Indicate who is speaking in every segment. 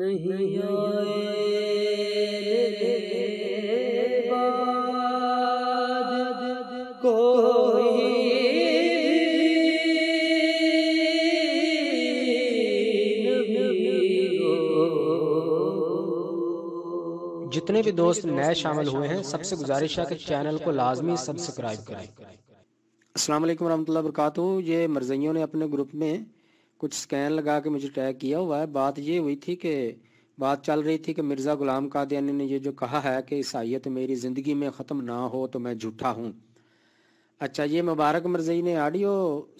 Speaker 1: नहीं आए जितने भी दोस्त नए शामिल हुए हैं सबसे गुजारिश है कि चैनल को लाजमी सब्सक्राइब करें अस्सलाम वालेकुम वरहमतुल्लाह वरकू ये मरजैयों ने अपने ग्रुप में कुछ स्कैन लगा के मुझे टैग किया हुआ है बात ये हुई थी कि बात चल रही थी कि मिर्ज़ा ग़ुलाम कादयानी ने ये जो कहा है कि ईसाइत मेरी ज़िंदगी में ख़त्म ना हो तो मैं झूठा हूँ अच्छा ये मुबारक मिर्जई ने ऑडियो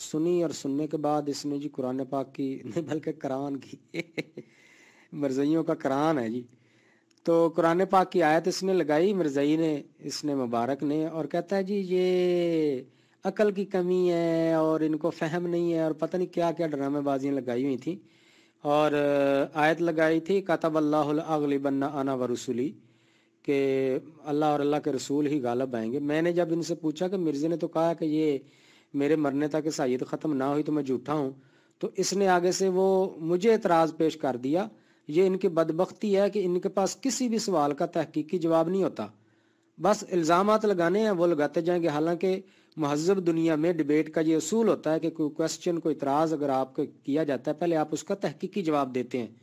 Speaker 1: सुनी और सुनने के बाद इसने जी कुरान पाक की नहीं बल्कि करान की मिर्जयों का करान है जी तो कुरान पाक की आयत इसने लगाई मिर्ज़ई ने इसने मुबारक ने और कहता है जी ये अकल की कमी है और इनको फहम नहीं है और पता नहीं क्या क्या ड्रामेबाजियाँ लगाई हुई थी और आयत लगाई थी कतब बन्ना आना व रसूली के अल्लाह और अल्लाह के रसूल ही गालब आएंगे मैंने जब इनसे पूछा कि मिर्ज़े ने तो कहा कि ये मेरे मरने तक साइत ख़त्म ना हुई तो मैं झूठा हूँ तो इसने आगे से वो मुझे एतराज़ पेश कर दिया ये इनकी बदबख्ती है कि इनके पास किसी भी सवाल का तहकीकी जवाब नहीं होता बस इल्ज़ाम लगाने हैं वो लगाते जाएंगे हालांकि महजब दुनिया में डिबेट का ये असूल होता है कि कोई क्वेश्चन को इतराज़ अगर आपको किया जाता है पहले आप उसका तहकीकी जवाब देते हैं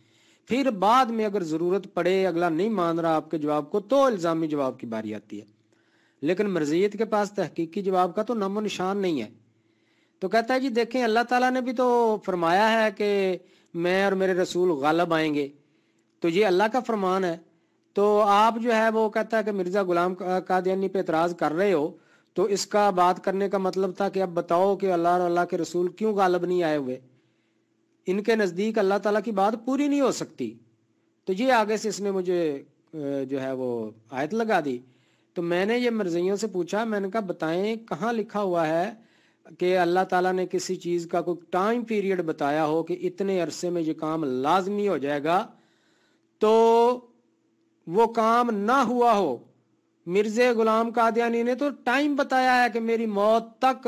Speaker 1: फिर बाद में अगर ज़रूरत पड़े अगला नहीं मान रहा आपके जवाब को तो इल्ज़ामी जवाब की बारी आती है लेकिन मर्जियत के पास तहकीकी जवाब का तो नामो निशान नहीं है तो कहता है जी देखें अल्लाह ताला ने भी तो फरमाया है कि मैं और मेरे रसूल गालब आएंगे तो ये अल्लाह का फरमान है तो आप जो है वो कहता है कि मिर्ज़ा गुलाम कादयानी पे एतराज़ कर रहे हो तो इसका बात करने का मतलब था कि अब बताओ कि अल्लाह और अल्लाह के रसूल क्यों गालब नहीं आए हुए इनके नज़दीक अल्लाह ताला की बात पूरी नहीं हो सकती तो ये आगे से इसने मुझे जो है वो आयत लगा दी तो मैंने ये मर्जियों से पूछा मैंने कहा बताएं कहाँ लिखा हुआ है कि अल्लाह ताला ने किसी चीज़ का कोई टाइम पीरियड बताया हो कि इतने अरसे में ये काम लाजमी हो जाएगा तो वो काम ना हुआ हो मिर्जे गुलाम कादियानी ने तो टाइम बताया है कि मेरी मौत तक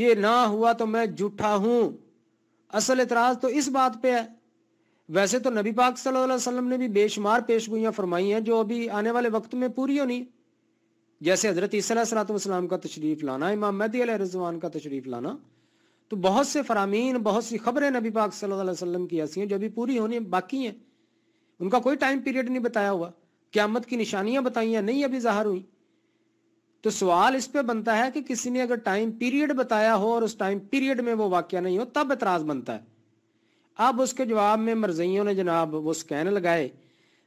Speaker 1: ये ना हुआ तो मैं जूठा हूं असल इतराज तो इस बात पे है वैसे तो नबी पाक सल्लल्लाहु अलैहि वसल्लम ने भी बेशुमार पेशगोइयां फरमाई हैं जो अभी आने वाले वक्त में पूरी होनी जैसे हजरत इसलाम का तशरीफ लाना इमाम महदी रजवान का तशरीफ लाना तो बहुत से फरामीन बहुत सी खबरें नबी पाक सल्लल्लाहु अलैहि वसल्लम की ऐसी हैं जो अभी पूरी होनी बाकी हैं उनका कोई टाइम पीरियड नहीं बताया हुआ क्यामत की निशानियां बताई नहीं अभी जाहिर हुई तो सवाल इस पे बनता है कि किसी ने अगर टाइम पीरियड बताया हो और उस टाइम पीरियड में वो वाक्य नहीं हो तब एतराज बनता है अब उसके जवाब में मरजियों ने जनाब वो स्कैन लगाए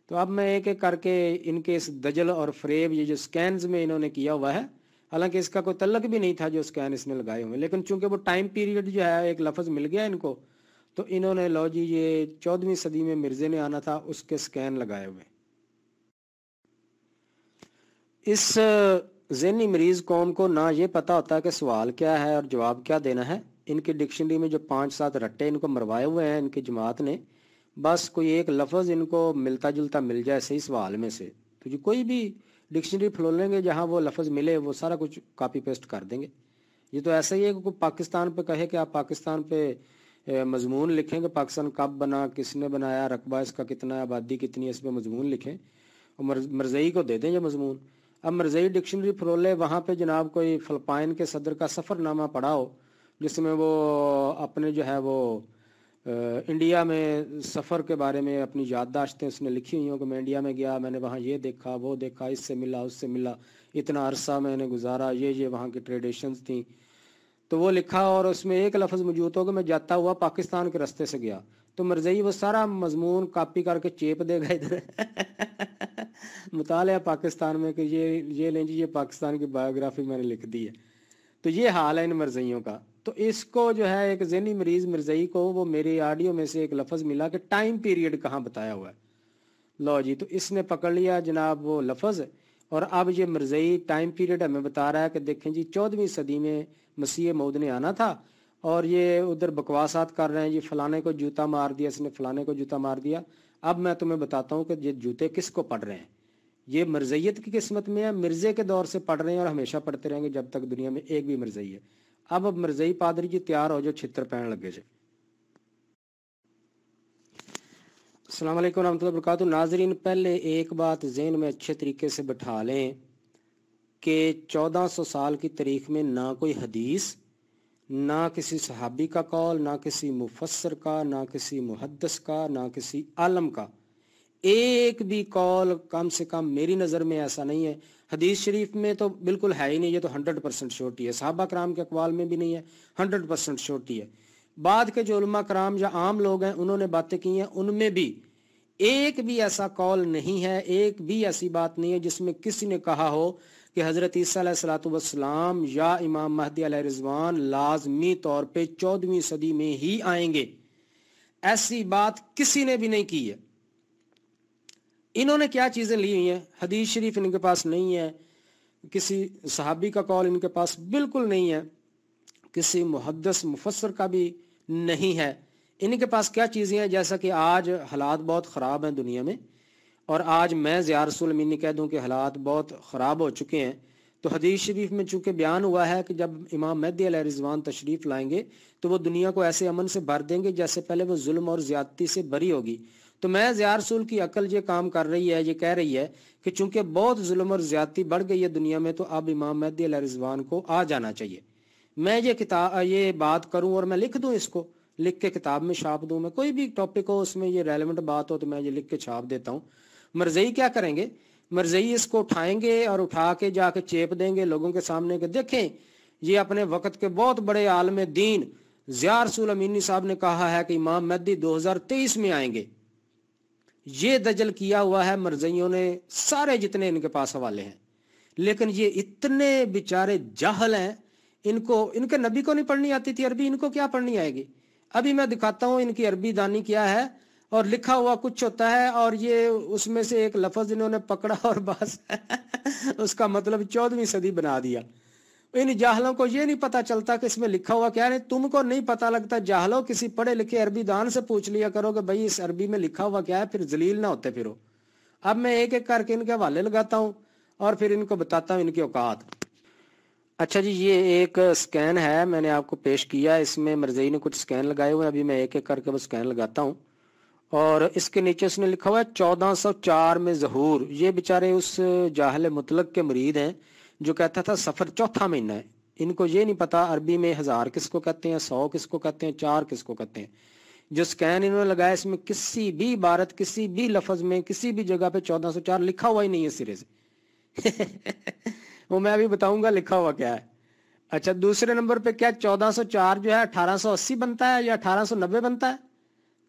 Speaker 1: तो अब मैं एक एक करके इनके इस दजल और फ्रेब ये जो स्कैन में इन्होंने किया हुआ है हालांकि इसका कोई तलक भी नहीं था जो स्कैन इसने लगाए हुए लेकिन चूंकि वो टाइम पीरियड जो है एक लफज मिल गया इनको तो इन्होंने लो जी ये चौदहवीं सदी में मिर्जे ने आना था उसके स्कैन लगाए हुए इस जहनी मरीज कौम को ना ये पता होता है कि सवाल क्या है और जवाब क्या देना है इनकी डिक्शनरी में जो पांच सात रट्टे इनको मरवाए हुए हैं इनकी जमात ने बस कोई एक लफ्ज़ इनको मिलता जुलता मिल जाए सही सवाल में से तो जो कोई भी डिक्शनरी फलोलेंगे जहाँ वो लफ्ज़ मिले वो सारा कुछ कापी पेस्ट कर देंगे ये तो ऐसा ही है कि पाकिस्तान पे कहे कि आप पाकिस्तान पे मजमून लिखें कि पाकिस्तान कब बना किसने बनाया रकबा इसका कितना आबादी कितनी है इस पर मजमून लिखें और मरजई को दे दें ये मजमून अब मरजई डिक्शनरी फरोले वहाँ पे जनाब कोई फलपाइन के सदर का सफ़रनामा पढ़ाओ जिसमें वो अपने जो है वो इंडिया में सफ़र के बारे में अपनी याददाश्तें उसने लिखी हुई हों कि मैं इंडिया में गया मैंने वहाँ ये देखा वो देखा इससे मिला उससे मिला इतना अरसा मैंने गुजारा ये ये वहाँ की ट्रेडिशंस थी तो वो लिखा और उसमें एक लफ्ज़ मौजूद हो कि मैं जाता हुआ पाकिस्तान के रास्ते से गया तो मरजई वो सारा मजमून कापी करके चेप देगा इधर मुताल पाकिस्तान में कि ये ये लें जी ये पाकिस्तान की बायोग्राफी मैंने लिख दी है तो ये हाल है इन मरजयों का तो इसको जो है एक जहनी मरीज मिर्जई को वो मेरी ऑडियो में से एक लफज मिला कि टाइम पीरियड कहाँ बताया हुआ है लो जी तो इसने पकड़ लिया जनाब वो लफज और अब ये मरजई टाइम पीरियड हमें बता रहा है कि देखें जी चौदहवीं सदी में मसीह मऊद ने आना था और ये उधर बकवासात कर रहे हैं ये फलाने को जूता मार दिया इसने फलाने को जूता मार दिया अब मैं तुम्हें बताता हूँ कि ये जूते किसको पढ़ रहे हैं ये मरजैत की किस्मत में है मिर्जे के दौर से पढ़ रहे हैं और हमेशा पढ़ते रहेंगे जब तक दुनिया में एक भी मरजई है अब अब मिर्जई पादरी जी तैयार हो जो छित्र पहन लगे जे अल्लाम वरहमल नाजरीन पहले एक बात जेन में अच्छे तरीके से बैठा लें कि 1400 साल की तारीख में ना कोई हदीस ना किसी सहाबी का कौल ना किसी मुफसर का ना किसी मुहदस का ना किसी आलम का एक भी कौल कम से कम मेरी नज़र में ऐसा नहीं है हदीस शरीफ में तो बिल्कुल है ही नहीं ये तो हंड्रेड परसेंट छोटी है सहाबा कराम के अकवाल में भी नहीं है हंड्रेड परसेंट छोटी है बाद के जो उलमा कराम या आम लोग हैं उन्होंने बातें की हैं उनमें भी एक भी ऐसा कौल नहीं है एक भी ऐसी बात नहीं है जिसमें किसी ने कहा हो कि हज़रत सलातम या इमाम महदी रिजवान लाजमी तौर पर चौदहवीं सदी में ही आएंगे ऐसी बात किसी ने भी नहीं की है इन्होंने क्या चीज़ें ली हुई हैं हदीस शरीफ इनके पास नहीं है किसी सहाबी का कॉल इनके पास बिल्कुल नहीं है किसी मुहदस मुफसर का भी नहीं है इनके पास क्या चीज़ें हैं जैसा कि आज हालात बहुत ख़राब हैं दुनिया में और आज मैं ज़िया रसूल मिनी कह दूँ कि हालात बहुत ख़राब हो चुके हैं तो हदीस शरीफ में चूंकि बयान हुआ है कि जब इमाम महदी रिजवान तशरीफ़ लाएंगे तो वो दुनिया को ऐसे अमन से भर देंगे जैसे पहले वो जुल्म और ज़्यादती से भरी होगी तो मैं ज़िया रसूल की अकल ये काम कर रही है ये कह रही है कि चूंकि बहुत जुल्म और ज़्यादती बढ़ गई है दुनिया में तो अब इमाम महदी रिजवान को आ जाना चाहिए मैं ये किताब ये बात करूँ और मैं लिख दूँ इसको लिख के किताब में छाप दूँ मैं कोई भी टॉपिक हो उसमें ये रेलिवेंट बात हो तो मैं ये लिख के छाप देता हूँ मरजई क्या करेंगे मरजई इसको उठाएंगे और उठा के जाके चेप देंगे लोगों के सामने के देखें ये अपने वक्त के बहुत बड़े आलम दीन जियारसूल अमीनी साहब ने कहा है कि इमाम मेहदी 2023 में आएंगे ये दजल किया हुआ है मरजइयों ने सारे जितने इनके पास हवाले हैं लेकिन ये इतने बेचारे जाहल हैं इनको इनके नबी को नहीं पढ़नी आती थी अरबी इनको क्या पढ़नी आएगी अभी मैं दिखाता हूं इनकी अरबी दानी क्या है और लिखा हुआ कुछ होता है और ये उसमें से एक लफज इन्होंने पकड़ा और बस उसका मतलब चौदहवीं सदी बना दिया इन जाहलों को ये नहीं पता चलता कि इसमें लिखा हुआ क्या है तुमको नहीं पता लगता जाहलो किसी पढ़े लिखे अरबी दान से पूछ लिया करो कि भाई इस अरबी में लिखा हुआ क्या है फिर जलील ना होते फिर अब मैं एक एक करके इनके हवाले लगाता हूँ और फिर इनको बताता हूँ इनकी औकात अच्छा जी ये एक स्कैन है मैंने आपको पेश किया इसमें मरजई ने कुछ स्कैन लगाए हुए अभी मैं एक एक करके वो स्कैन लगाता हूँ और इसके नीचे उसने लिखा हुआ है चौदह सौ चार में जहूर ये बेचारे उस जाहल मुतलक के मरीद हैं जो कहता था सफ़र चौथा महीना है इनको ये नहीं पता अरबी में हज़ार किसको कहते हैं सौ किसको कहते हैं चार किसको कहते हैं जो स्कैन इन्होंने लगाया इसमें किसी भी इबारत किसी भी लफज में किसी भी जगह पे चार लिखा हुआ ही नहीं है सिरे से वो मैं अभी बताऊंगा लिखा हुआ क्या है अच्छा दूसरे नंबर पे क्या चौदह सौ चार जो है अठारह सौ अस्सी बनता है या अठारह सौ नब्बे बनता है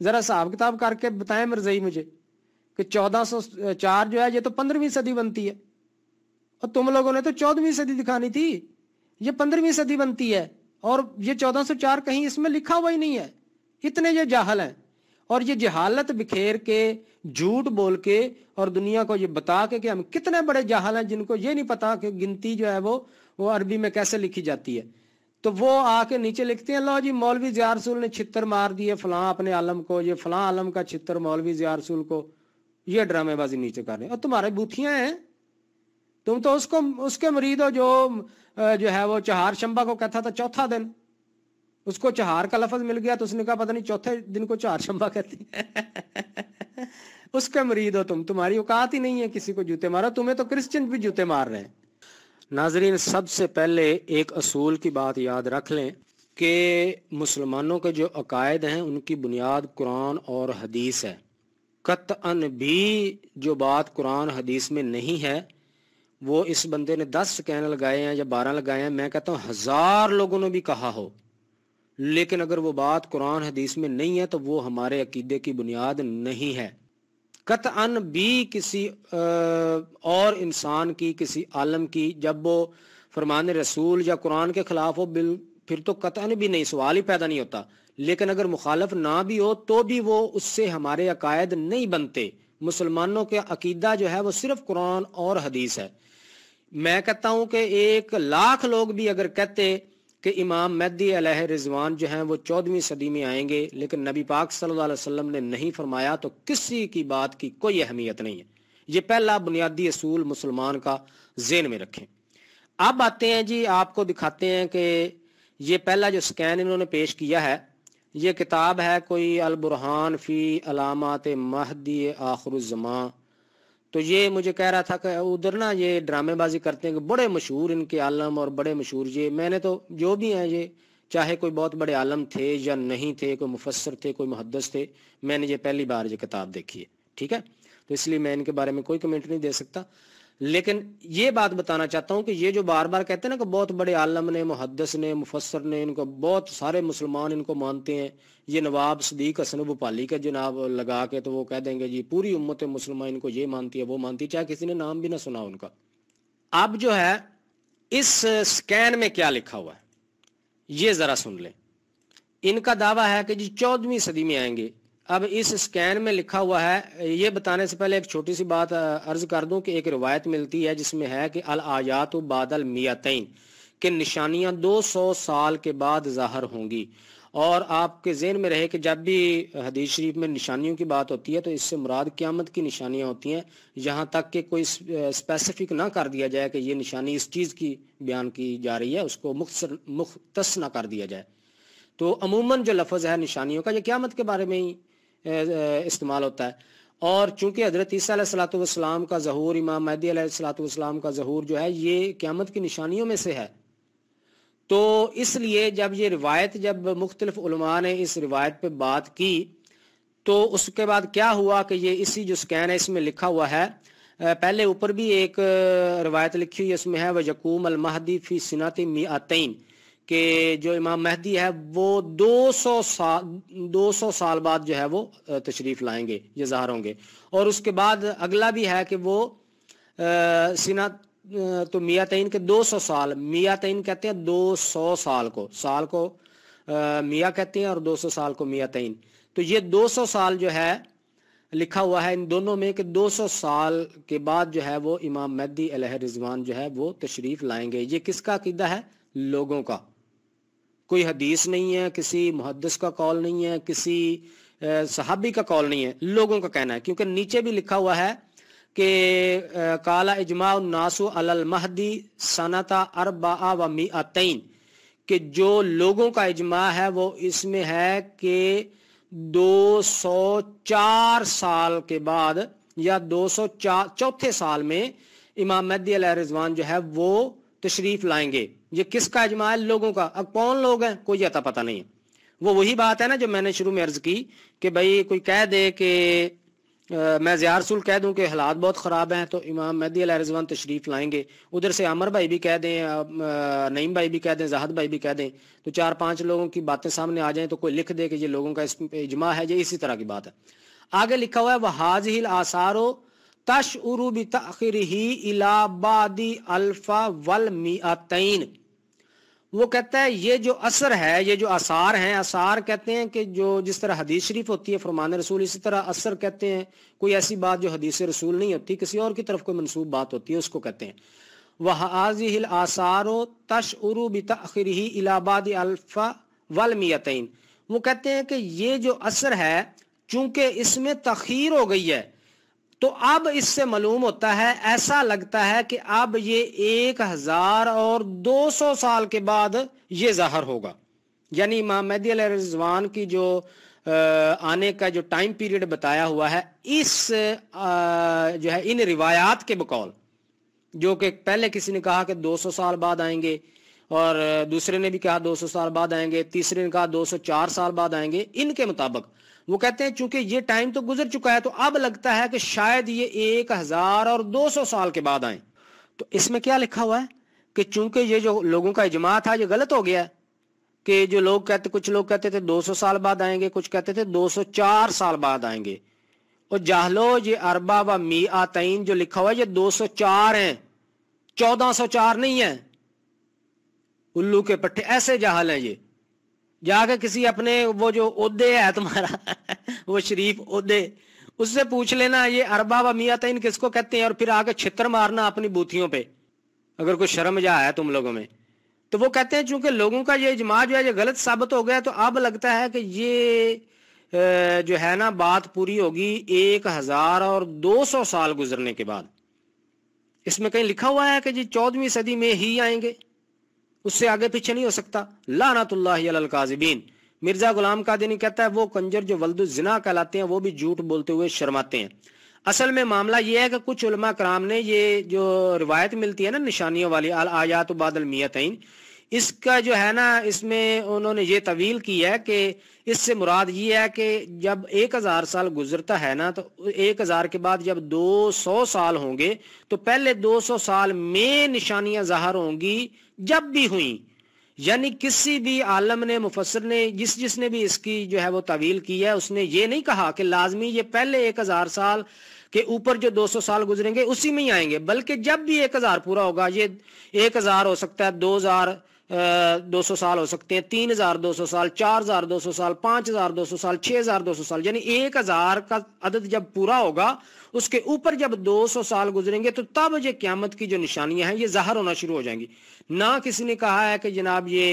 Speaker 1: જરા સાહબ કિતાબ કરકે બતાએ મરજી મુજે કે 1404 જો હે યે તો 15મી સદી બનતી હે ઓ તુમ લોકો ને તો 14મી સદી દિખાની થી યે 15મી સદી બનતી હે ઓર યે 1404 કહી ઇસમે લખા ہوا હી નહીં હે ઇતને યે જાહલ હે ઓર યે جہાલત બખેર કે જૂઠ બોલ કે ઓર દુનિયા કો યે બતા કે કે હમે કિતને બડે જાહલ હે जिनको ये नहीं पता કે ગિનતી જો હે વો વો અરબી મે કેસે લખી જાતી હે तो वो आके नीचे लिखते हैं लो जी मौलवी जियारसूल ने छित्र मार दिए फलां अपने आलम को ये फलां आलम का छितर मौलवी जियारसूल को ये ड्रामेबाजी नीचे कर रहे हैं और तुम्हारे बूथियां हैं तुम तो उसको उसके मरीद हो जो जो है वो चहार शंबा को कहता था तो चौथा दिन उसको चहार का लफज मिल गया तो उसने कहा पता नहीं चौथे दिन को चहार शंबा कहती है उसके मरीद हो तुम तुम्हारी औकात ही नहीं है किसी को जूते मारो तुम्हें तो क्रिश्चियन भी जूते मार रहे हैं नाजरीन सबसे पहले एक असूल की बात याद रख लें कि मुसलमानों के जो अकायद हैं उनकी बुनियाद कुरान और हदीस है अन भी जो बात कुरान हदीस में नहीं है वो इस बंदे ने दस कहने लगाए हैं या बारह लगाए हैं मैं कहता हूँ हज़ार लोगों ने भी कहा हो लेकिन अगर वो बात कुरान हदीस में नहीं है तो वो हमारे अकीदे की बुनियाद नहीं है कत अन भी किसी और इंसान की किसी आलम की जब वो फरमान रसूल या कुरान के खिलाफ हो बिल फिर तो कतन भी नहीं सवाल ही पैदा नहीं होता लेकिन अगर मुखालफ ना भी हो तो भी वो उससे हमारे अकायद नहीं बनते मुसलमानों के अकीदा जो है वो सिर्फ कुरान और हदीस है मैं कहता हूं कि एक लाख लोग भी अगर कहते कि इमाम अल रिजवान जो हैं वो चौदहवीं सदी में आएंगे लेकिन नबी पाक सल्लल्लाहु अलैहि वसल्लम ने नहीं फरमाया तो किसी की बात की कोई अहमियत नहीं है ये पहला बुनियादी असूल मुसलमान का जेन में रखें अब आते हैं जी आपको दिखाते हैं कि ये पहला जो स्कैन इन्होंने पेश किया है ये किताब है कोई अलबुरहान फ़ी अलामत महदी आखरुज़मा तो ये मुझे कह रहा था कि उधर ना ये ड्रामेबाजी करते हैं कि बड़े मशहूर इनके आलम और बड़े मशहूर ये मैंने तो जो भी हैं ये चाहे कोई बहुत बड़े आलम थे या नहीं थे कोई मुफसर थे कोई मुहदस थे मैंने ये पहली बार ये किताब देखी है ठीक है तो इसलिए मैं इनके बारे में कोई कमेंट नहीं दे सकता लेकिन ये बात बताना चाहता हूं कि ये जो बार बार कहते हैं ना कि बहुत बड़े आलम ने मुहदस ने मुफसर ने इनको बहुत सारे मुसलमान इनको मानते हैं ये नवाब सदीक हसन भोपाली का जनाब लगा के तो वो कह देंगे जी पूरी उम्मत मुसलमान इनको ये मानती है वो मानती है चाहे किसी ने नाम भी ना सुना उनका अब जो है इस स्कैन में क्या लिखा हुआ है ये ज़रा सुन लें इनका दावा है कि जी चौदहवीं सदी में आएंगे अब इस स्कैन में लिखा हुआ है ये बताने से पहले एक छोटी सी बात अर्ज कर दूं कि एक रिवायत मिलती है जिसमें है कि अल आयात बादल मियातन के निशानियां 200 साल के बाद ज़ाहर होंगी और आपके जेन में रहे कि जब भी हदीस शरीफ में निशानियों की बात होती है तो इससे मुराद क्यामत की निशानियां होती हैं यहाँ तक कि कोई स्पेसिफिक ना कर दिया जाए कि ये निशानी इस चीज़ की बयान की जा रही है उसको मुख्तर मुख्तस ना कर दिया जाए तो अमूमन जो लफज है निशानियों का यह क्यामत के बारे में ही इस्तेमाल होता है और चूंकि हजरत ईसीम का जहूर इमाम महदी सलाम का जहूर जो है ये क्यामत की निशानियों में से है तो इसलिए जब ये रिवायत जब मुख्तलिफ ने इस रिवायत पे बात की तो उसके बाद क्या हुआ कि ये इसी जो स्कैन है इसमें लिखा हुआ है पहले ऊपर भी एक रिवायत लिखी हुई उसमें है वह यकूम अलमहदी फ़ी सिनात मियातीन कि जो इमाम महदी है वो 200 साल 200 साल बाद जो है वो तशरीफ़ लाएंगे ये जहर होंगे और उसके बाद अगला भी है कि वो सिना तो मियाँ तयन के 200 साल मियाँ तयन कहते हैं 200 साल को साल को मियाँ कहते हैं और 200 साल को मियाँ तयन तो ये 200 साल जो है लिखा हुआ है इन दोनों में कि 200 साल के बाद जो है वो इमाम महदी अलह रिजवान जो है वो तशरीफ़ लाएंगे ये किसका अकीदा है लोगों का कोई हदीस नहीं है किसी मुहदस का कॉल नहीं है किसी सहाबी का कॉल नहीं है लोगों का कहना है क्योंकि नीचे भी लिखा हुआ है कि काला इजमा नासु अल महदी सनता अरबा व मियातैन कि जो लोगों का इजमा है वो इसमें है कि 204 साल के बाद या 204 चौथे साल में इमाम मदी रिजवान जो है वो तशरीफ लाएंगे ये किसका अजमा लोगों का अब कौन लोग हैं कोई अता पता नहीं है वो वही बात है ना जो मैंने शुरू में अर्ज की कि भाई कोई कह दे कि मैं रसूल कह दूं कि हालात बहुत ख़राब हैं तो इमाम मेहदी रिजवान तशरीफ़ लाएंगे उधर से अमर भाई भी कह दें नईम भाई भी कह दें जहाद भाई भी कह दें तो चार पांच लोगों की बातें सामने आ जाए तो कोई लिख दे कि ये लोगों का इजमा है ये इसी तरह की बात है आगे लिखा हुआ है वह हाजिल आसारो तश उरु तखिर ही इलाबादी अल्फा वल मियातन वो कहता है ये जो असर है ये जो आसार हैं आसार कहते हैं कि जो जिस तरह हदीस शरीफ होती है फरमान रसूल इसी तरह असर कहते हैं कोई ऐसी बात जो हदीस रसूल नहीं होती किसी और की तरफ कोई मनसूब बात होती है उसको कहते हैं वह हिल आसारो तश उरु तखिर ही इलाबादी अल्फा वल मियातन वो कहते हैं कि ये जो असर है चूंकि इसमें तखीर हो गई है तो अब इससे मालूम होता है ऐसा लगता है कि अब ये एक हजार और दो सौ साल के बाद ये जहर होगा यानी इमाम मेहदी रिजवान की जो आने का जो टाइम पीरियड बताया हुआ है इस जो है इन रिवायात के बकौल जो कि पहले किसी ने कहा कि 200 साल बाद आएंगे और दूसरे ने भी कहा 200 साल बाद आएंगे तीसरे ने कहा 204 साल बाद आएंगे इनके मुताबिक वो कहते हैं चूंकि ये टाइम तो गुजर चुका है तो अब लगता है कि शायद ये एक हजार और दो सौ साल के बाद आए तो इसमें क्या लिखा हुआ है कि चूंकि ये जो लोगों का इजमा था ये गलत हो गया है कि जो लोग कहते कुछ लोग कहते थे दो सौ साल बाद आएंगे कुछ कहते थे दो सौ चार साल बाद आएंगे और जाहलो ये अरबा व मी आतईन जो लिखा हुआ है ये चौदह सौ चार नहीं है उल्लू के पट्टे ऐसे जहाल है ये जाके किसी अपने वो जो उदे है तुम्हारा वो शरीफ उदे उससे पूछ लेना ये अरबा व मियातिन किसको कहते हैं और फिर आके छित्र मारना अपनी बूथियों पे अगर कोई शर्म जा है तुम लोगों में तो वो कहते हैं चूंकि लोगों का ये इजमा जो है ये गलत साबित हो गया तो अब लगता है कि ये जो है ना बात पूरी होगी एक हजार और दो सौ साल गुजरने के बाद इसमें कहीं लिखा हुआ है कि जी चौदहवीं सदी में ही आएंगे उससे आगे पीछे नहीं हो सकता लानतुल्लाकाजबीन मिर्जा गुलाम कादिनी कहता है वो कंजर जो वल्दु जिना कहलाते हैं वो भी झूठ बोलते हुए शर्माते हैं असल में मामला ये है कि कुछ उलमा कराम ने ये जो रिवायत मिलती है ना निशानियों वाली अल आयात बादल मियातन इसका जो है ना इसमें उन्होंने ये तवील की है कि इससे मुराद ये है कि जब एक हज़ार साल गुजरता है ना तो एक हज़ार के बाद जब दो सौ साल होंगे तो पहले दो सौ साल में निशानियां ज़ाहर होंगी जब भी हुई यानी किसी भी आलम ने मुफसर ने जिस जिसने भी इसकी जो है वो तवील की है उसने ये नहीं कहा कि लाजमी ये पहले एक हजार साल के ऊपर जो 200 साल गुजरेंगे उसी में ही आएंगे बल्कि जब भी एक हजार पूरा होगा ये एक हजार हो सकता है दो हजार दो सौ साल हो सकते हैं तीन हजार दो सौ साल चार हजार दो सौ साल पांच हजार दो सौ साल छह हजार दो सौ साल यानी एक हजार का अदद जब पूरा होगा उसके ऊपर जब दो सौ साल गुजरेंगे तो तब ये क्यामत की जो निशानियां हैं ये जाहर होना शुरू हो जाएंगी ना किसी ने कहा है कि जनाब ये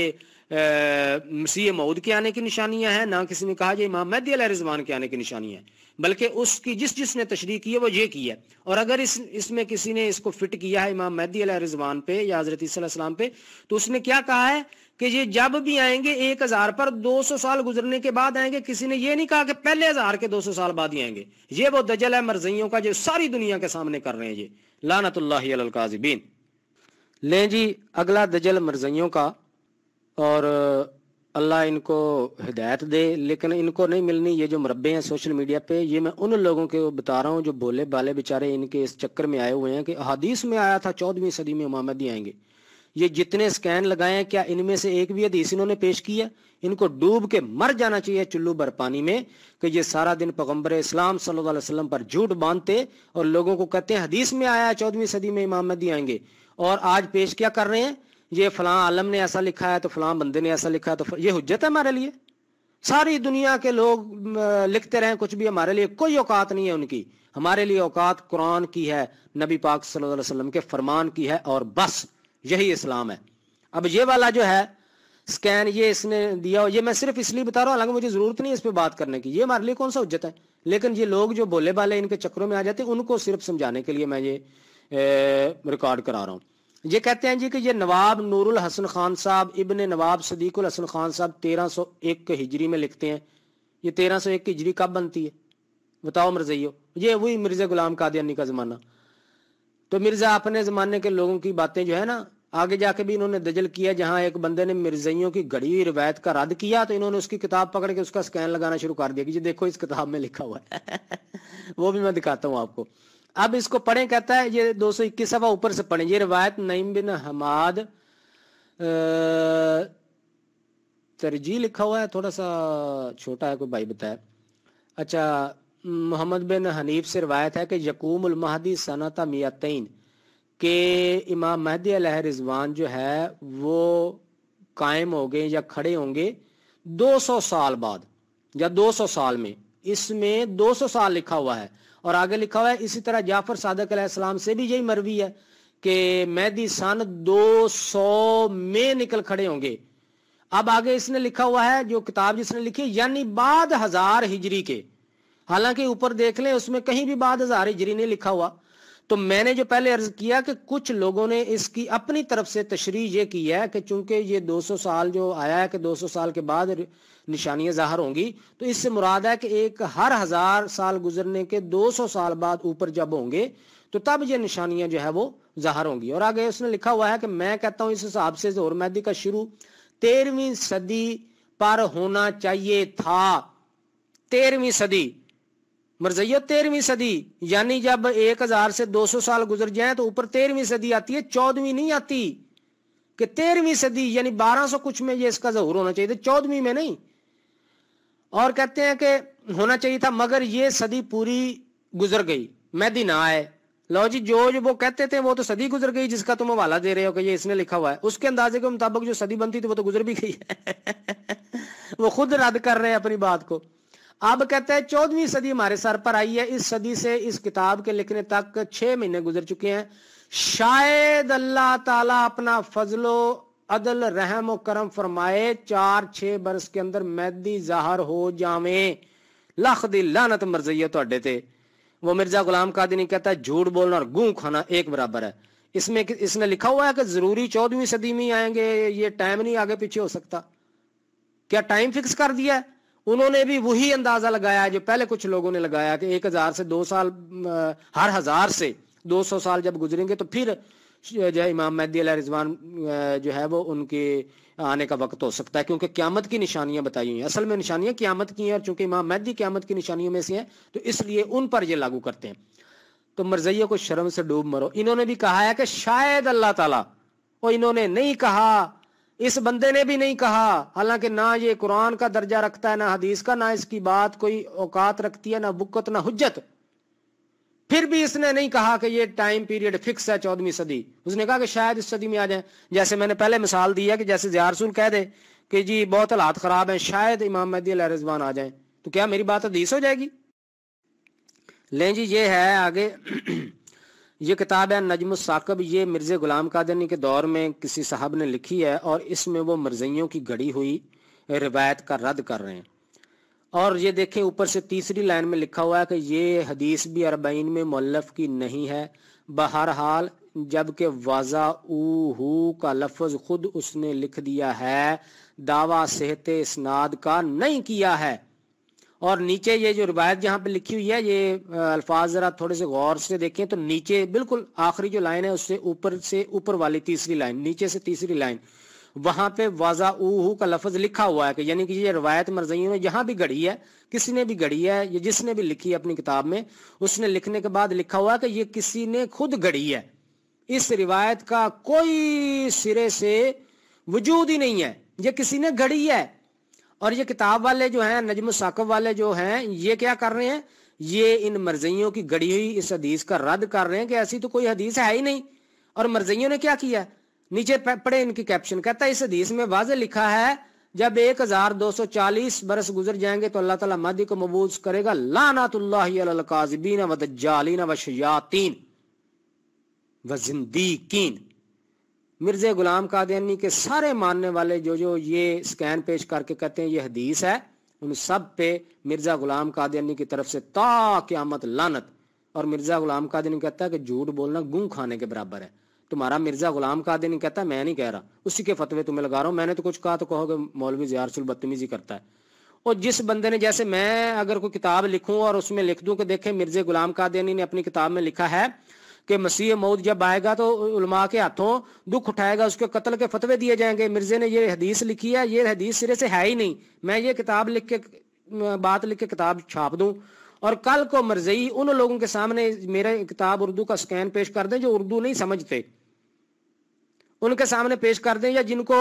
Speaker 1: मसीह मऊद के आने की निशानियां हैं ना किसी ने कहा ये इमाम महदी रिजवान के आने की निशानियां हैं बल्कि उसकी जिस जिसने तशरी की है वो ये की है और अगर इस इसमें किसी ने इसको फिट किया है इमाम मेहदी महदी रिजवान पे या हजरत ईसीम पे तो उसने क्या कहा है कि ये जब भी आएंगे एक हजार पर दो सौ साल गुजरने के बाद आएंगे किसी ने ये नहीं कहा कि पहले हजार के दो सौ साल बाद ही आएंगे ये वो दजल है मरजइयों का जो सारी दुनिया के सामने कर रहे हैं ये लानत लानतल्लाजीबीन लें जी अगला दजल मरजइयों का और अल्लाह इनको हिदायत दे लेकिन इनको नहीं मिलनी ये जो मरबे हैं सोशल मीडिया पे ये मैं उन लोगों के बता रहा हूँ जो भोले भाले बेचारे इनके इस चक्कर में आए हुए हैं कि हदीस में आया था चौदहवीं सदी में इमामदी आएंगे ये जितने स्कैन लगाए हैं क्या इनमें से एक भी हदीस इन्होंने पेश किया है इनको डूब के मर जाना चाहिए चुल्लू भर पानी में कि ये सारा दिन पैगम्बर इस्लाम सल्लल्लाहु अलैहि वसल्लम पर झूठ बांधते और लोगों को कहते हैं हदीस में आया चौदहवीं सदी में इमामदी आएंगे और आज पेश क्या कर रहे हैं ये फलां आलम ने ऐसा लिखा है तो फलां बंदे ने ऐसा लिखा है तो ये हुज्जत है हमारे लिए सारी दुनिया के लोग लिखते रहे कुछ भी हमारे लिए कोई औकात नहीं है उनकी हमारे लिए औकात कुरान की है नबी पाक सल्लल्लाहु अलैहि वसल्लम के फरमान की है और बस यही इस्लाम है अब ये वाला जो है स्कैन ये इसने दिया ये मैं सिर्फ इसलिए बता रहा हूँ हालांकि मुझे जरूरत नहीं इस पर बात करने की ये हमारे लिए कौन सा उज्जत है लेकिन ये लोग जो बोले बाले इनके चक्रों में आ जाते हैं उनको सिर्फ समझाने के लिए मैं ये रिकॉर्ड करा रहा हूँ ये कहते हैं जी कि ये नवाब नूरुल हसन खान साहब इबन नवाब सदीकुल हसन खान साहब तेरह सो एक हिजरी में लिखते हैं ये 1301 हिजरी कब बनती है बताओ मिर्जयो ये वही मिर्जा गुलाम कादियानी का जमाना तो मिर्जा अपने जमाने के लोगों की बातें जो है ना आगे जाके भी इन्होंने दजल किया जहां एक बंदे ने मिर्जयों की घड़ी हुई रिवायत का रद्द किया तो इन्होंने उसकी किताब पकड़ के उसका स्कैन लगाना शुरू कर दिया कि जी देखो इस किताब में लिखा हुआ है वो भी मैं दिखाता हूँ आपको अब इसको पढ़े कहता है ये दो सौ इक्कीस सफा ऊपर से पढ़े ये रिवायत नईम बिन हमाद तरजीह लिखा हुआ है थोड़ा सा छोटा है कोई भाई बताया अच्छा मोहम्मद बिन हनीफ से रवायत है कि यकूम महदी सनाता मियातीन के इमाम महदी रिजवान जो है वो कायम हो गए या खड़े होंगे 200 साल बाद या 200 साल में इसमें 200 साल लिखा हुआ है और आगे लिखा हुआ है इसी तरह जाफर सादक सलाम से भी यही मरवी है कि मेहदी सन 200 में निकल खड़े होंगे अब आगे इसने लिखा हुआ है जो किताब जिसने लिखी यानी बाद हजार हिजरी के हालांकि ऊपर देख लें उसमें कहीं भी बाद हजार हिजरी नहीं लिखा हुआ तो मैंने जो पहले अर्ज किया कि कुछ लोगों ने इसकी अपनी तरफ से तशरी ये की है कि चूंकि ये 200 साल जो आया है कि 200 साल के बाद निशानियां जाहिर होंगी तो इससे मुराद है कि एक हर हज़ार साल गुजरने के 200 साल बाद ऊपर जब होंगे तो तब ये निशानियां जो है वो ज़ाहर होंगी और आगे उसने लिखा हुआ है कि मैं कहता हूं इस हिसाब से जोर मैदी का शुरू तेरहवीं सदी पर होना चाहिए था तेरहवीं सदी मरजैया तेरहवीं सदी यानी जब एक हजार से दो सौ साल गुजर जाए तो ऊपर तेरहवीं सदी आती है चौदहवीं नहीं आती कि तेरहवीं सदी यानी बारह सौ कुछ में ये इसका जहूर होना चाहिए था तो चौदहवीं में नहीं और कहते हैं कि होना चाहिए था मगर ये सदी पूरी गुजर गई मैदिना आए लो जी जो जो वो कहते थे वो तो सदी गुजर गई जिसका तुम हवाला दे रहे हो कि ये इसने लिखा हुआ है उसके अंदाजे के मुताबिक जो सदी बनती थी वो तो गुजर भी गई है वो खुद रद्द कर रहे हैं अपनी बात को अब कहते हैं चौदहवीं सदी हमारे सर पर आई है इस सदी से इस किताब के लिखने तक छह महीने गुजर चुके हैं शायद अल्लाह ताला अपना फजलो अदल रहम करम फरमाए चार छह बरस के अंदर मैदी जहर हो जावे लख दी लानत मर्जी है थे वो मिर्जा गुलाम ने कहता है झूठ बोलना और गूं खाना एक बराबर है इसमें इसने लिखा हुआ है कि जरूरी चौदहवीं सदी में आएंगे ये टाइम नहीं आगे पीछे हो सकता क्या टाइम फिक्स कर दिया है उन्होंने भी वही अंदाजा लगाया जो पहले कुछ लोगों ने लगाया कि एक हजार से दो साल हर हजार से दो सौ साल जब गुजरेंगे तो फिर जो है इमाम मेहदी रिजवान जो है वो उनके आने का वक्त हो सकता है क्योंकि क्यामत की निशानियां बताई हुई हैं असल में निशानियां क्यामत की हैं और चूंकि इमाम मेहदी क्यामत की निशानियों में से हैं तो इसलिए उन पर ये लागू करते हैं तो मरजैया को शर्म से डूब मरो इन्होंने भी कहा है कि शायद अल्लाह तला और इन्होंने नहीं कहा इस बंदे ने भी नहीं कहा हालांकि ना ये कुरान का दर्जा रखता है ना हदीस का ना इसकी बात कोई औकात रखती है ना बुकत ना हुज्जत फिर भी इसने नहीं कहा कि ये टाइम पीरियड फिक्स है चौदहवीं सदी उसने कहा कि शायद इस सदी में आ जाए जैसे मैंने पहले मिसाल दी है कि जैसे जयारसूल कह दे कि जी बहुत हालात खराब हैं शायद इमाम महदी रिजवान आ जाए तो क्या मेरी बात हदीस हो जाएगी लें जी ये है आगे ये किताब है नजम साकब ये मिर्ज़े गुलाम कादनी के दौर में किसी साहब ने लिखी है और इसमें वो मरजैयों की घड़ी हुई रिवायत का रद्द कर रहे हैं और ये देखें ऊपर से तीसरी लाइन में लिखा हुआ है कि ये हदीस भी अरबईन में मल्लफ की नहीं है बहरहाल जबकि वाजा ऊहू का लफज खुद उसने लिख दिया है दावा सेहत इसनाद का नहीं किया है और नीचे ये जो रिवायत जहां पे लिखी हुई है ये अल्फाज ज़रा थोड़े से गौर से देखें तो नीचे बिल्कुल आखिरी जो लाइन है उससे ऊपर से ऊपर वाली तीसरी लाइन नीचे से तीसरी लाइन वहां पे वाजा ऊहू का लफज लिखा हुआ है कि यानी कि ये रवायत मरजइयों ने यहाँ भी गढ़ी है किसी ने भी गढ़ी है ये जिसने भी लिखी है अपनी किताब में उसने लिखने के बाद लिखा हुआ है कि ये किसी ने खुद गढ़ी है इस रिवायत का कोई सिरे से वजूद ही नहीं है ये किसी ने गढ़ी है और ये किताब वाले जो हैं नजम साकब वाले जो हैं ये क्या कर रहे हैं ये इन मर्जियों की गड़ी हुई इस हदीस का रद्द कर रहे हैं कि ऐसी तो कोई हदीस है ही नहीं और मर्जियों ने क्या किया नीचे पड़े इनकी कैप्शन कहता है इस हदीस में वाज लिखा है जब 1240 बरस गुजर जाएंगे तो अल्लाह ताला मदी को मबूज करेगा लाना तो दज्जालीन वीन मिर्ज़ा गुलाम कादियानी के सारे मानने वाले जो जो ये स्कैन पेश करके कहते हैं ये हदीस है उन सब पे मिर्ज़ा गुलाम कादियानी की तरफ से ता क्यामत लानत और मिर्ज़ा गुलाम कादिन कहता है कि झूठ बोलना गूं खाने के बराबर है तुम्हारा मिर्ज़ा गुलाम कादियानी कहता है मैं नहीं कह रहा उसी के फतवे तुम्हें लगा रहा हूं मैंने तो कुछ कहा तो कहो कि मौलवी जियारसुल बदतमीजी करता है और जिस बंदे ने जैसे मैं अगर कोई किताब लिखूं और उसमें लिख दूं कि देखें मिर्ज़ा गुलाम कादियानी ने अपनी किताब में लिखा है कि मसीह मौत जब आएगा तो उलमा के हाथों दुख उठाएगा उसके कत्ल के फतवे दिए जाएंगे मिर्जे ने ये हदीस लिखी है ये हदीस सिरे से है ही नहीं मैं ये किताब लिख के बात लिख के किताब छाप दूँ और कल को मर्जई उन लोगों के सामने मेरे किताब उर्दू का स्कैन पेश कर दें जो उर्दू नहीं समझते उनके सामने पेश कर दें या जिनको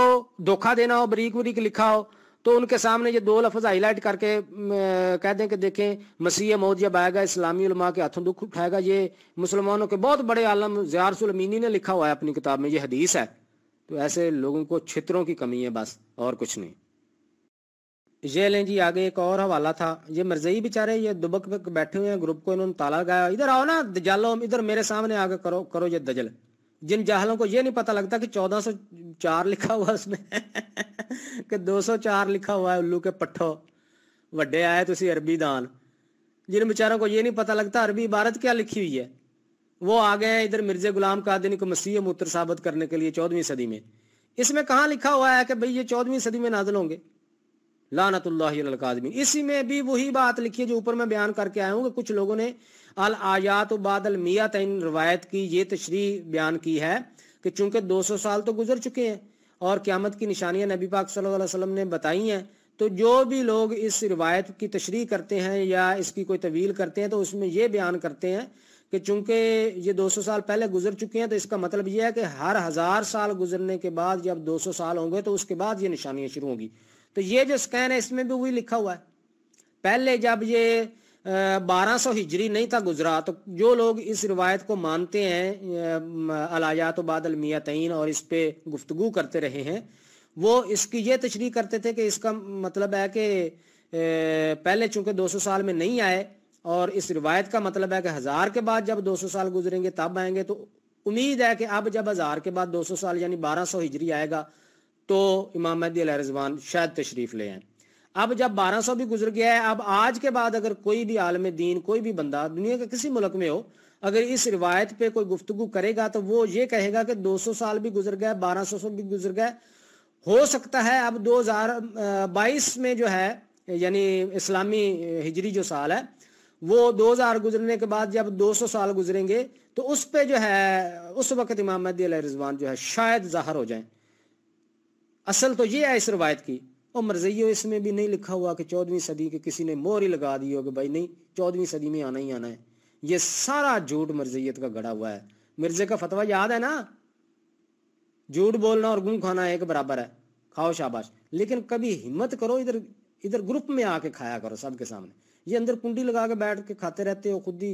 Speaker 1: धोखा देना हो बरीक बरीक लिखा हो तो उनके सामने ये दो लफ्ज हाईलाइट करके कह दें कि देखें मसीह मौत जब आएगा इस्लामी उलमा के हाथों दुख उठाएगा ये मुसलमानों के बहुत बड़े आलम जयारसलमीनी ने लिखा हुआ है अपनी किताब में ये हदीस है तो ऐसे लोगों को छित्रों की कमी है बस और कुछ नहीं ये लें जी आगे एक और हवाला था ये मरजई बेचारे ये दुबक पे बैठे हुए हैं ग्रुप को इन्होंने ताला लगाया इधर आओ ना दजालो इधर मेरे सामने आगे करो करो ये दजल जिन जाहलों को ये नहीं पता लगता कि 1404 लिखा हुआ उसमें कि 204 लिखा हुआ है उल्लू के पट्ठो वे आए तो अरबी दान जिन बेचारों को ये नहीं पता लगता अरबी इबारत क्या लिखी हुई है वो आ गए हैं इधर मिर्जा गुलाम कादिनी को मसीह मूत्र साबित करने के लिए चौदहवीं सदी में इसमें कहा लिखा हुआ है कि भाई ये चौदहवीं सदी में नाजल होंगे लानतुल्लाकादमी इसी में भी वही बात लिखी है जो ऊपर मैं बयान करके आया हूँ कि कुछ लोगों ने अल आयात बादल मियात रवायत की ये तशरी बयान की है कि चूंकि 200 साल तो गुजर चुके हैं और क़्यामत की निशानियाँ नबी पाक सल्लल्लाहु अलैहि वसल्लम ने बताई हैं तो जो भी लोग इस रिवायत की तशरी करते हैं या इसकी कोई तवील करते हैं तो उसमें यह बयान करते हैं कि चूंकि ये 200 साल पहले गुजर चुके हैं तो इसका मतलब यह है कि हर हज़ार साल गुजरने के बाद जब 200 साल होंगे तो उसके बाद ये निशानियाँ शुरू होंगी तो ये जो स्कैन है इसमें भी वही लिखा हुआ है पहले जब ये बारह सौ हिजरी नहीं था गुजरा तो जो लोग इस रिवायत को मानते हैं अलायात बादल मियाँ तयन और इस पे गुफ्तगु करते रहे हैं वो इसकी ये तशरी करते थे कि इसका मतलब है कि पहले चूंकि 200 साल में नहीं आए और इस रिवायत का मतलब है कि हज़ार के बाद जब 200 साल गुजरेंगे तब आएंगे तो उम्मीद है कि अब जब हज़ार के बाद 200 साल यानी 1200 हिजरी आएगा तो इमाम महदी रजवान शायद तशरीफ़ ले आए अब जब 1200 भी गुजर गया है अब आज के बाद अगर कोई भी आलम दीन कोई भी बंदा दुनिया के किसी मुल्क में हो अगर इस रिवायत पे कोई गुफ्तु करेगा तो वो ये कहेगा कि 200 साल भी गुजर गए 1200 भी गुजर गए हो सकता है अब 2022 में जो है यानी इस्लामी हिजरी जो साल है वो 2000 गुजरने के बाद जब 200 साल गुजरेंगे तो उस पे जो है उस वक्त इमाम मदी रिजवान जो है शायद जाहर हो जाए असल तो ये है इस रवायत की और मरजैयो इसमें भी नहीं लिखा हुआ कि चौदहवीं सदी के किसी ने मोहर ही लगा दी हो कि भाई नहीं चौदहवीं सदी में आना ही आना है ये सारा झूठ मरजैत का गड़ा हुआ है मिर्जे का फतवा याद है ना झूठ बोलना और गुम खाना एक बराबर है खाओ शाबाश लेकिन कभी हिम्मत करो इधर इधर ग्रुप में आके खाया करो सबके सामने ये अंदर कुंडी लगा के बैठ के खाते रहते हो खुद ही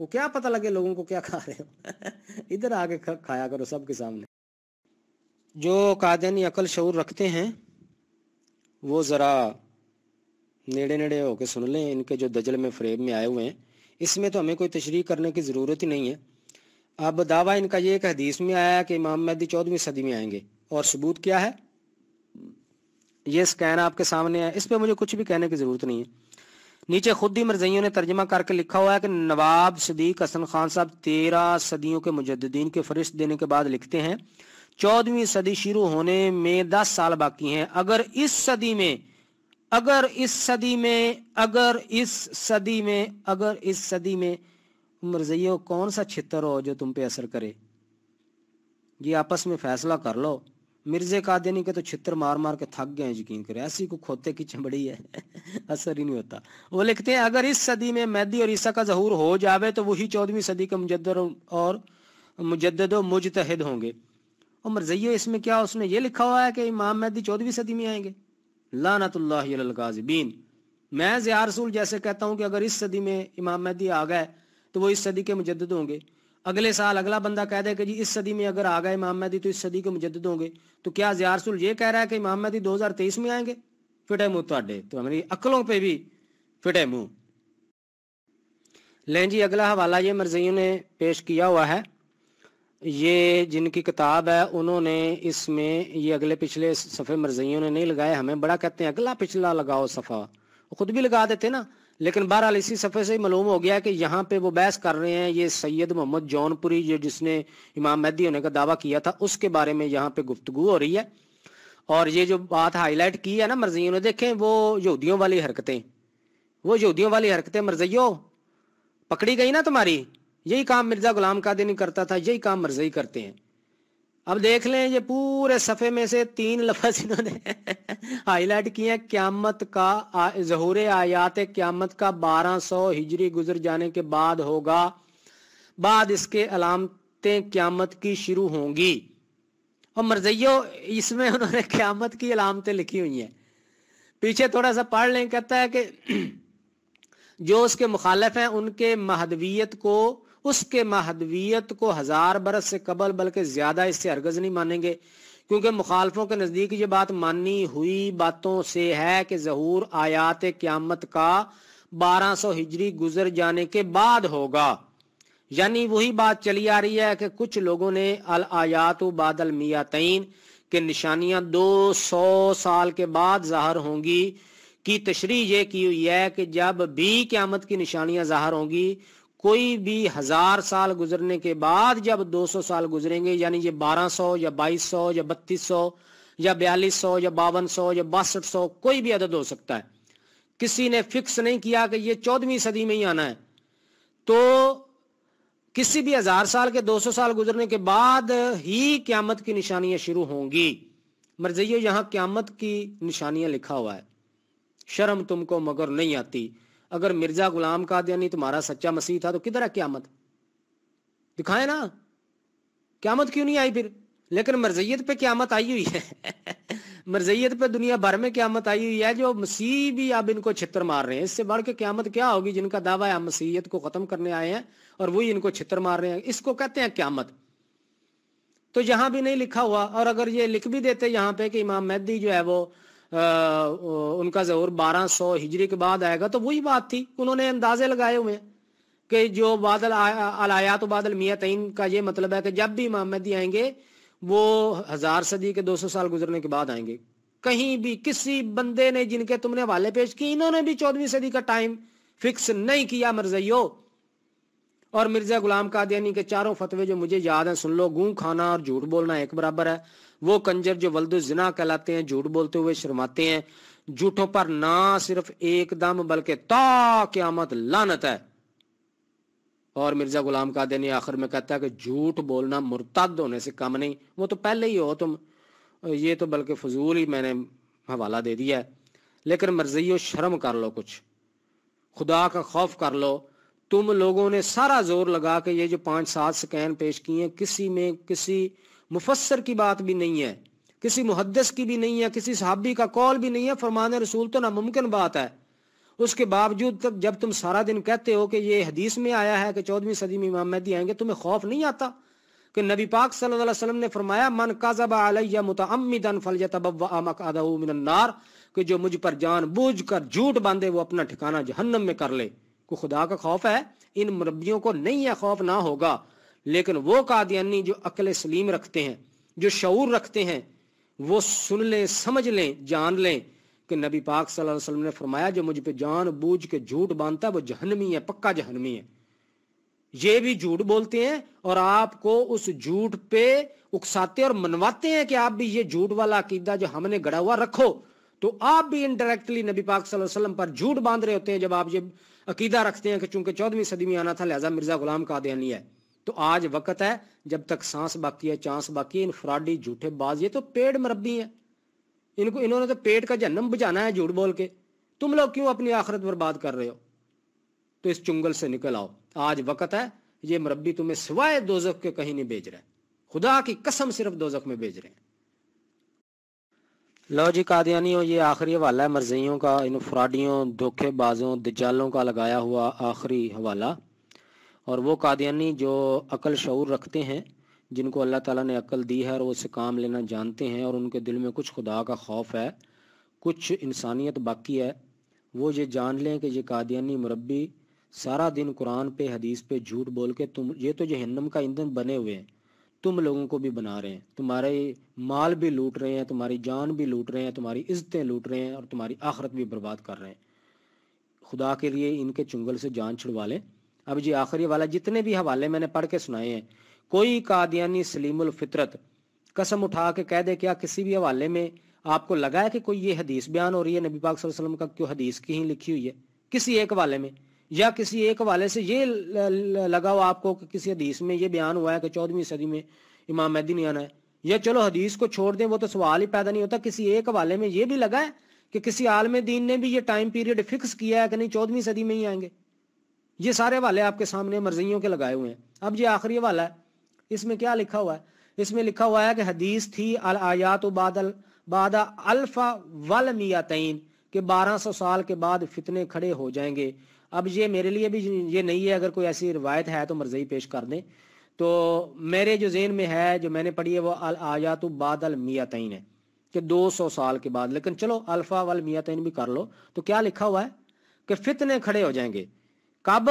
Speaker 1: वो क्या पता लगे लोगों को क्या खा रहे हो इधर आके खाया करो सबके सामने जो कादन अकल शूर रखते हैं वो ज़रा नेड़े नेड़े होके सुन लें इनके जो दजल में फ्रेब में आए हुए हैं इसमें तो हमें कोई तशरी करने की ज़रूरत ही नहीं है अब दावा इनका ये एक हदीस में आया कि इमाम मेहदी चौदहवीं सदी में आएंगे और सबूत क्या है ये स्कैन आपके सामने है इस पर मुझे कुछ भी कहने की ज़रूरत नहीं है नीचे खुद ही मरजैयों ने तर्जमा करके लिखा हुआ है कि नवाब सदीक हसन खान साहब तेरह सदियों के मुजद्दीन के फरिश्त देने के बाद लिखते हैं चौदहवीं सदी शुरू होने में दस साल बाकी हैं अगर इस सदी में अगर इस सदी में अगर इस सदी में अगर इस सदी में मरजइयो कौन सा छितर हो जो तुम पे असर करे ये आपस में फैसला कर लो मिर्जे का कादिनी के तो छित्र मार मार के थक गए यकीन करें ऐसी को खोते की चमड़ी है असर ही नहीं होता वो लिखते हैं अगर इस सदी में मैदी और ईसा का जहूर हो जावे तो वही चौदहवीं सदी के मुजद और मुजद मुजतहद होंगे और मरजये इसमें क्या उसने ये लिखा हुआ है कि इमाम मेहदी चौदहवीं सदी में आएंगे लानतुल्लाजबीन मैं ज़िया रसूल जैसे कहता हूं कि अगर इस सदी में इमाम मेहदी आ गए तो वो इस सदी के मुजद होंगे अगले साल अगला बंदा कह दे कि जी इस सदी में अगर आ गए इमाम मेहदी तो इस सदी के मुजद होंगे तो क्या रसूल ये कह रहा है कि इमाम मेहदी दो में आएंगे फिटे मुँह थोड़े तो हमारी अकलों पर भी फिटे मुँह लें जी अगला हवाला ये मर्जियों ने पेश किया हुआ है ये जिनकी किताब है उन्होंने इसमें ये अगले पिछले सफ़े मर्जियों ने नहीं लगाए हमें बड़ा कहते हैं अगला पिछला लगाओ सफ़ा खुद भी लगा देते ना लेकिन बहरहाल इसी सफ़े से ही मालूम हो गया कि यहाँ पे वो बहस कर रहे हैं ये सैयद मोहम्मद जौनपुरी जो जिसने इमाम महदी होने का दावा किया था उसके बारे में यहाँ पे गुफ्तगु हो रही है और ये जो बात हाईलाइट की है ना मर्जियों ने देखें वो यहूदियों वाली हरकतें वो यहूदियों वाली हरकतें मर्जियो पकड़ी गई ना तुम्हारी यही काम मिर्जा गुलाम दिन करता था यही काम मरजई करते हैं अब देख लें ये पूरे सफे में से तीन लफज इन्होंने हाईलाइट किए क्यामत का जहूर आयात क्यामत का 1200 हिजरी गुजर जाने के बाद होगा बाद इसके अलामतें क्यामत की शुरू होंगी और मरजैयो इसमें उन्होंने क्यामत की अलामतें लिखी हुई हैं पीछे थोड़ा सा पढ़ लें कहता है कि जो उसके मुखालफ हैं उनके महदवियत को उसके महदवियत को हजार बरस से कबल बल्कि ज्यादा इससे हरगज नहीं मानेंगे क्योंकि मुखालफों के नज़दीक ये बात मानी हुई बातों से है कि जहूर आयात क्यामत का 1200 हिजरी गुजर जाने के बाद होगा यानी वही बात चली आ रही है कि कुछ लोगों ने अल आयात बादल मिया तैन के निशानियां 200 साल के बाद जाहिर होंगी की तशरी ये की हुई है कि जब भी क्यामत की निशानियां जाहिर होंगी कोई भी हजार साल गुजरने के बाद जब 200 साल गुजरेंगे यानी ये 1200 या 2200 या 3200 या 4200 या बावन या बासठ कोई भी अदद हो सकता है किसी ने फिक्स नहीं किया कि ये चौदहवीं सदी में ही आना है तो किसी भी हजार साल के 200 साल गुजरने के बाद ही क्यामत की निशानियां शुरू होंगी मर्जियो यहां क्यामत की निशानियां लिखा हुआ है शर्म तुमको मगर नहीं आती अगर मिर्जा गुलाम कादियानी तुम्हारा तो सच्चा मसीह था तो किधर है क्यामत दिखाए ना क्यामत क्यों नहीं आई फिर लेकिन मरजयत पे क्यामत आई हुई है मरजयत पे दुनिया भर में क्यामत आई हुई है जो मसीह भी अब इनको छित्र मार रहे हैं इससे बढ़ के क्यामत क्या होगी जिनका दावा है मसीहत को खत्म करने आए हैं और वही इनको छित्र मार रहे हैं इसको कहते हैं क्यामत तो यहां भी नहीं लिखा हुआ और अगर ये लिख भी देते यहाँ पे कि इमाम मेहदी जो है वो उनका जहूर बारह सौ हिजरी के बाद आएगा तो वही बात थी उन्होंने अंदाजे लगाए हुए कि जो बादल अलायात बादल मिया तयन का ये मतलब है कि जब भी मोहम्मदी आएंगे वो हजार सदी के 200 साल गुजरने के बाद आएंगे कहीं भी किसी बंदे ने जिनके तुमने हवाले पेश किए इन्होंने भी चौदहवीं सदी का टाइम फिक्स नहीं किया मिर्जयो और मिर्जा गुलाम कादियानी के चारों फतवे जो मुझे याद है सुन लो गूं खाना और झूठ बोलना एक बराबर है वो कंजर जो वल्द जिना कहलाते हैं झूठ बोलते हुए शर्माते हैं झूठों पर ना सिर्फ एकदम बल्कि ता क्यामत लानत है और मिर्जा गुलाम कादियानी आखिर में कहता है कि झूठ बोलना मुर्तद होने से कम नहीं वो तो पहले ही हो तुम ये तो बल्कि फजूल ही मैंने हवाला दे दिया है लेकिन मर्जी शर्म कर लो कुछ खुदा का खौफ कर लो तुम लोगों ने सारा जोर लगा के ये जो पांच सात स्कैन पेश किए किसी में किसी मुफसर की बात भी नहीं है किसी मुहदस की भी नहीं है किसी सहाबी का कॉल भी नहीं है फरमान रसूल तो नामुमकिन बात है उसके बावजूद तक जब तुम सारा दिन कहते हो कि ये हदीस में आया है कि चौदहवीं सदी में इमाम मेहदी आएंगे तुम्हें खौफ नहीं आता कि नबी पाक सल्लल्लाहु अलैहि वसल्लम ने फरमाया मन काजब अलैया मुतअम्मिदन फलयतबव्वा मिनन्नार कि जो मुझ पर जान बूझ कर झूठ बांधे वो अपना ठिकाना जहन्नम में कर ले को खुदा का खौफ है इन मुरबियों को नहीं है खौफ ना होगा लेकिन वो कादियानी जो अकल सलीम रखते हैं जो शूर रखते हैं वो सुन लें समझ लें जान लें कि नबी पाक सल्लल्लाहु अलैहि वसल्लम ने फरमाया जो मुझ पे जान बूझ के झूठ बांधता है वो जहनमी है पक्का जहनमी है ये भी झूठ बोलते हैं और आपको उस झूठ पे उकसाते और मनवाते हैं कि आप भी ये झूठ वाला अकीदा जो हमने गड़ा हुआ रखो तो आप भी इनडायरेक्टली नबी पाक सल्लम पर झूठ बांध रहे होते हैं जब आप ये अकीदा रखते हैं कि चूंकि चौदहवीं सदी में आना था लिहाजा मिर्जा गुलाम कादियानी है तो आज वक्त है जब तक सांस बाकी है चांस बाकी है इन फ्राडी झूठे बाज ये तो पेड़ मरबी है इनको इन्होंने तो पेट का जन्म बुझाना है झूठ बोल के तुम लोग क्यों अपनी आखिरत बर्बाद कर रहे हो तो इस चुंगल से निकल आओ आज वक्त है ये मरबी तुम्हें सिवाय दोजक के कहीं नहीं भेज रहे खुदा की कसम सिर्फ दोजक में भेज रहे हैं लो जी कादियानियों ये आखिरी हवाला है मरजियों का इन फ्राडियों धोखेबाजों दिजालों का लगाया हुआ आखिरी हवाला और वो कादियानी जो अकल शूर रखते हैं जिनको अल्लाह ताला ने अकल दी है और वो इससे काम लेना जानते हैं और उनके दिल में कुछ खुदा का खौफ है कुछ इंसानियत बाकी है वो ये जान लें कि ये कादियानी मुरबी सारा दिन कुरान पे हदीस पे झूठ बोल के तुम ये तो जहन्नम का ईंधन बने हुए हैं तुम लोगों को भी बना रहे हैं तुम्हारे माल भी लूट रहे हैं तुम्हारी जान भी लूट रहे हैं तुम्हारी इज्जतें लूट रहे हैं और तुम्हारी आखरत भी बर्बाद कर रहे हैं खुदा के लिए इनके चुंगल से जान छुड़वा लें अब जी आखिरी वाला जितने भी हवाले मैंने पढ़ के सुनाए हैं कोई कादियानी सलीमुल फितरत कसम उठा के कह दे क्या किसी भी हवाले में आपको लगा है कि कोई ये हदीस बयान हो रही है नबी पाक वसल्लम का क्यों हदीस की ही लिखी हुई है किसी एक वाले में या किसी एक वाले से ये लगा हो आपको कि किसी हदीस में ये बयान हुआ है कि चौदहवीं सदी में इमाम मेहदी ने आना है या चलो हदीस को छोड़ दें वो तो सवाल ही पैदा नहीं होता किसी एक वाले में ये भी लगा है कि किसी आलम दीन ने भी ये टाइम पीरियड फिक्स किया है कि नहीं चौदहवीं सदी में ही आएंगे ये सारे हवाले आपके सामने मर्जियों के लगाए हुए हैं अब ये आखिरी वाला है इसमें क्या लिखा हुआ है इसमें लिखा हुआ है कि हदीस थी अल आयात बादल बाद अल्फा वल मियातन के 1200 साल के बाद फितने खड़े हो जाएंगे अब ये मेरे लिए भी ये नहीं है अगर कोई ऐसी रिवायत है तो मर्जी पेश कर दें तो मेरे जो जेन में है जो मैंने पढ़ी है वो अल आयात बादल मियातन है कि 200 साल के बाद लेकिन चलो अल्फा वल मियातन भी कर लो तो क्या लिखा हुआ है कि फितने खड़े हो जाएंगे कब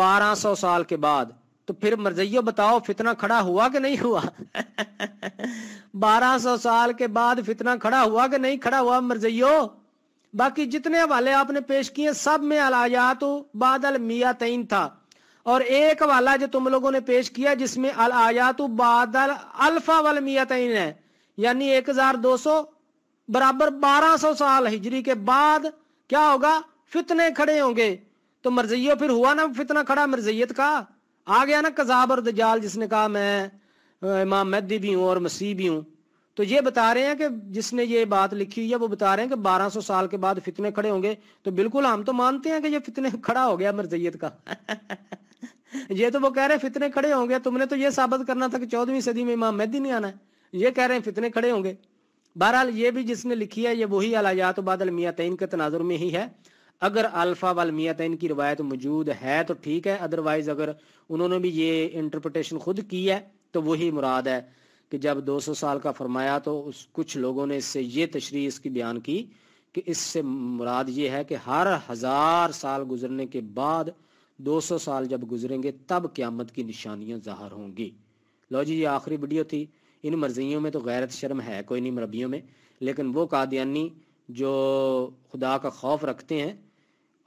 Speaker 1: 1200 साल के बाद तो फिर मरजैयो बताओ फितना खड़ा हुआ कि नहीं हुआ 1200 साल के बाद फितना खड़ा हुआ कि नहीं खड़ा हुआ मरजैयो बाकी जितने हवाले आपने पेश किए सब में अलायात बादल मिया तीन था और एक वाला जो तुम लोगों ने पेश किया जिसमें अल आयात बादल अल्फा वल मिया तीन है यानी एक हजार दो बराबर बारह साल हिजरी के बाद क्या होगा फितने खड़े होंगे तो मरजैयो फिर हुआ ना फितना खड़ा मरजैत का आ गया ना कजाब और दजाल जिसने कहा मैं इमाम मेहदी भी हूँ और मसीह भी हूं तो ये बता रहे हैं कि जिसने ये बात लिखी हुई है वो बता रहे हैं कि 1200 साल के बाद फितने खड़े होंगे तो बिल्कुल हम तो मानते हैं कि ये फितने खड़ा हो गया मरजैत का ये तो वो कह रहे हैं फितने खड़े होंगे तुमने तो ये साबित करना था कि चौदहवीं सदी में इमाम मेहदी नहीं आना है ये कह रहे हैं फितने खड़े होंगे बहरहाल ये भी जिसने लिखी है ये वही अलायात बादल अलमिया तैन के तनाजुर में ही है अगर अल्फा वाल मियातन की रवायत मौजूद है तो ठीक है अदरवाइज अगर उन्होंने भी ये इंटरप्रटेशन खुद की है तो वही मुराद है कि जब 200 साल का फरमाया तो उस कुछ लोगों ने इससे ये तशरी इसकी बयान की कि इससे मुराद ये है कि हर हज़ार साल गुजरने के बाद 200 साल जब गुजरेंगे तब क़्यामत की निशानियां ज़ाहर होंगी लो जी ये आखिरी वीडियो थी इन मर्जियों में तो गैरत शर्म है कोई नहीं मरबियों में लेकिन वो कादियानी जो खुदा का खौफ रखते हैं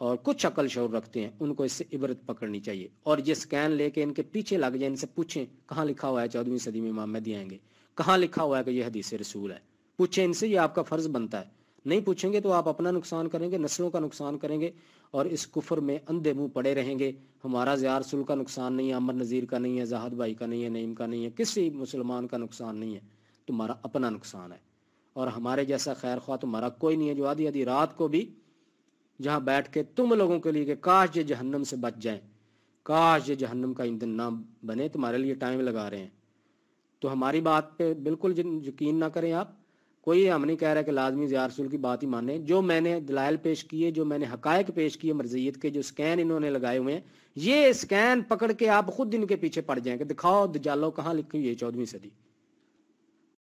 Speaker 1: और कुछ अकल शोर रखते हैं उनको इससे इबरत पकड़नी चाहिए और ये स्कैन लेके इनके पीछे लग जाए इनसे पूछें कहाँ लिखा हुआ है चौदहवीं सदी में इमाम महदी आएंगे कहाँ लिखा हुआ है कि ये हदीस रसूल है पूछें इनसे ये आपका फ़र्ज़ बनता है नहीं पूछेंगे तो आप अपना नुकसान करेंगे नस्लों का नुकसान करेंगे और इस कुफर में अंधे मुंह पड़े रहेंगे हमारा ज़ियार सुल का नुकसान नहीं है अमर नज़ीर का नहीं है जहाद भाई का नहीं है नईम का नहीं है किसी मुसलमान का नुकसान नहीं है तुम्हारा अपना नुकसान है और हमारे जैसा खैर ख्वा तो मरा कोई नहीं है जो आधी आधी रात को भी जहां बैठ के तुम लोगों के लिए कि काश ये जहन्नम से बच जाए काश ये जहन्नम का ईंधन ना बने तुम्हारे लिए टाइम लगा रहे हैं तो हमारी बात पे बिल्कुल यकीन ना करें आप कोई हम नहीं कह रहा कि लाजमी रसूल की बात ही माने जो मैंने दलायल पेश किए जो मैंने हकायक पेश किए मरजियत के जो स्कैन इन्होंने लगाए हुए हैं ये स्कैन पकड़ के आप खुद इनके पीछे पड़ जाएं कि दिखाओ दजालो कहाँ लिखी हुई है चौदहवीं सदी